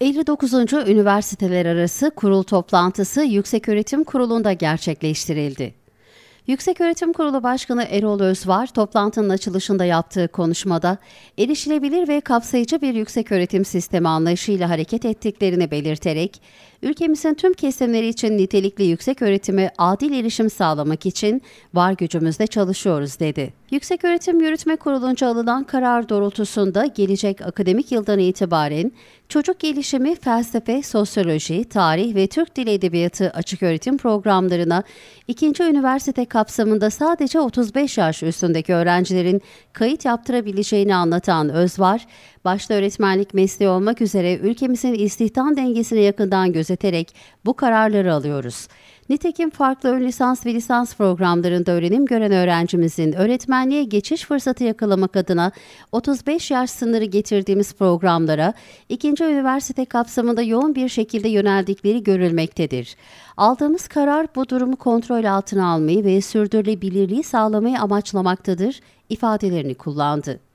59. Üniversiteler Arası Kurul Toplantısı Yükseköğretim Kurulu'nda gerçekleştirildi. Yükseköğretim Kurulu Başkanı Erol Özvar, toplantının açılışında yaptığı konuşmada erişilebilir ve kapsayıcı bir yükseköğretim sistemi anlayışıyla hareket ettiklerini belirterek, ülkemizin tüm kesimleri için nitelikli yükseköğretime adil erişim sağlamak için var gücümüzle çalışıyoruz dedi. Yükseköğretim Yürütme Kurulu'nca alınan karar doğrultusunda gelecek akademik yıldan itibaren çocuk gelişimi, felsefe, sosyoloji, tarih ve Türk Dili Edebiyatı açık öğretim programlarına ikinci üniversite kapsamında sadece 35 yaş üstündeki öğrencilerin kayıt yaptırabileceğini anlatan Özvar, başta öğretmenlik mesleği olmak üzere ülkemizin istihdam dengesini yakından gözeterek bu kararları alıyoruz.'' Nitekim farklı ön lisans ve lisans programlarında öğrenim gören öğrencimizin öğretmenliğe geçiş fırsatı yakalamak adına 35 yaş sınırı getirdiğimiz programlara ikinci üniversite kapsamında yoğun bir şekilde yöneldikleri görülmektedir. Aldığımız karar bu durumu kontrol altına almayı ve sürdürülebilirliği sağlamayı amaçlamaktadır ifadelerini kullandı.